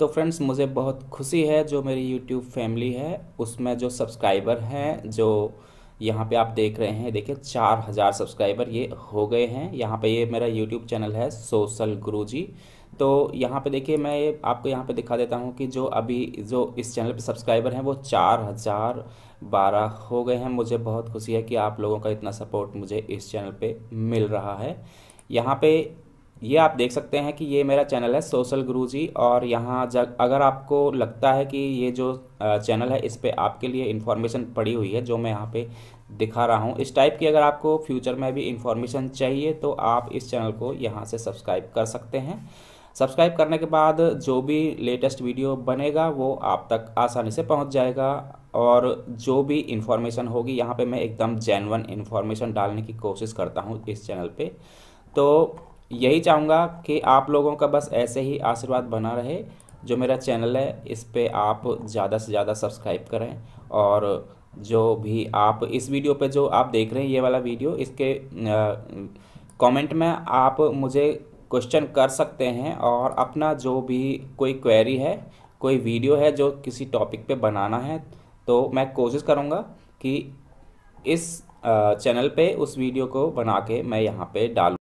तो फ्रेंड्स मुझे बहुत खुशी है जो मेरी यूट्यूब फैमिली है उसमें जो सब्सक्राइबर हैं जो यहाँ पे आप देख रहे हैं देखिए चार हज़ार सब्सक्राइबर ये हो गए हैं यहाँ पे ये मेरा यूट्यूब चैनल है सोशल गुरु जी तो यहाँ पे देखिए मैं ये आपको यहाँ पे दिखा देता हूँ कि जो अभी जो इस चैनल पे सब्सक्राइबर हैं वो चार हज़ार बारह हो गए हैं मुझे बहुत खुशी है कि आप लोगों का इतना सपोर्ट मुझे इस चैनल पर मिल रहा है यहाँ पे ये आप देख सकते हैं कि ये मेरा चैनल है सोशल गुरुजी और यहाँ जब अगर आपको लगता है कि ये जो चैनल है इस पर आपके लिए इन्फॉर्मेशन पड़ी हुई है जो मैं यहाँ पे दिखा रहा हूँ इस टाइप की अगर आपको फ्यूचर में भी इन्फॉर्मेशन चाहिए तो आप इस चैनल को यहाँ से सब्सक्राइब कर सकते हैं सब्सक्राइब करने के बाद जो भी लेटेस्ट वीडियो बनेगा वो आप तक आसानी से पहुँच जाएगा और जो भी इन्फॉर्मेशन होगी यहाँ पर मैं एकदम जेनवन इन्फॉर्मेशन डालने की कोशिश करता हूँ इस चैनल पर तो यही चाहूँगा कि आप लोगों का बस ऐसे ही आशीर्वाद बना रहे जो मेरा चैनल है इस पर आप ज़्यादा से ज़्यादा सब्सक्राइब करें और जो भी आप इस वीडियो पे जो आप देख रहे हैं ये वाला वीडियो इसके कमेंट में आप मुझे क्वेश्चन कर सकते हैं और अपना जो भी कोई क्वेरी है कोई वीडियो है जो किसी टॉपिक पे बनाना है तो मैं कोशिश करूँगा कि इस चैनल पे उस वीडियो को बना के मैं यहाँ पे डालूँ